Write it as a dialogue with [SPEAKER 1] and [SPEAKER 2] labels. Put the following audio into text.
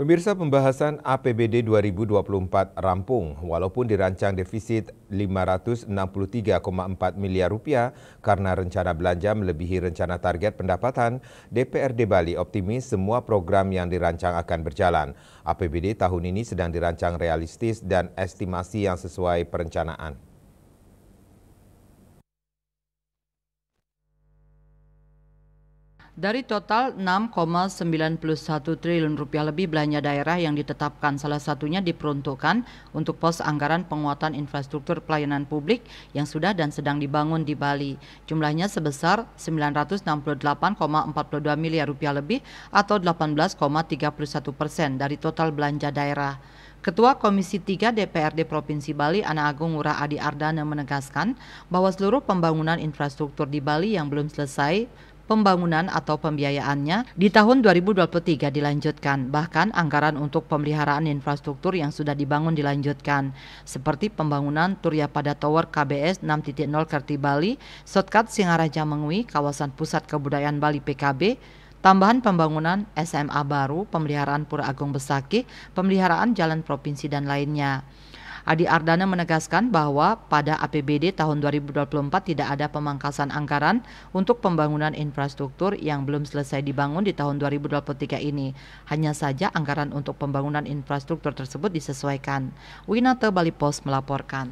[SPEAKER 1] Pemirsa pembahasan APBD 2024 rampung walaupun dirancang defisit 563,4 miliar rupiah karena rencana belanja melebihi rencana target pendapatan, DPRD Bali optimis semua program yang dirancang akan berjalan. APBD tahun ini sedang dirancang realistis dan estimasi yang sesuai perencanaan.
[SPEAKER 2] Dari total 6,91 triliun rupiah lebih belanja daerah yang ditetapkan, salah satunya diperuntukkan untuk pos anggaran penguatan infrastruktur pelayanan publik yang sudah dan sedang dibangun di Bali. Jumlahnya sebesar 968,42 miliar rupiah lebih atau 18,31 persen dari total belanja daerah. Ketua Komisi 3 DPRD Provinsi Bali, Ana Agung Ngurah Adi Ardana menegaskan bahwa seluruh pembangunan infrastruktur di Bali yang belum selesai pembangunan atau pembiayaannya di tahun 2023 dilanjutkan. Bahkan anggaran untuk pemeliharaan infrastruktur yang sudah dibangun dilanjutkan, seperti pembangunan turia pada Tower KBS 6.0 Kerti Bali, Sotkat Singaraja mengui, kawasan pusat kebudayaan Bali PKB, Tambahan pembangunan SMA baru, pemeliharaan Pura Agung Besaki, pemeliharaan jalan provinsi dan lainnya. Adi Ardana menegaskan bahwa pada APBD tahun 2024 tidak ada pemangkasan anggaran untuk pembangunan infrastruktur yang belum selesai dibangun di tahun 2023 ini. Hanya saja anggaran untuk pembangunan infrastruktur tersebut disesuaikan. Winata Bali Post melaporkan.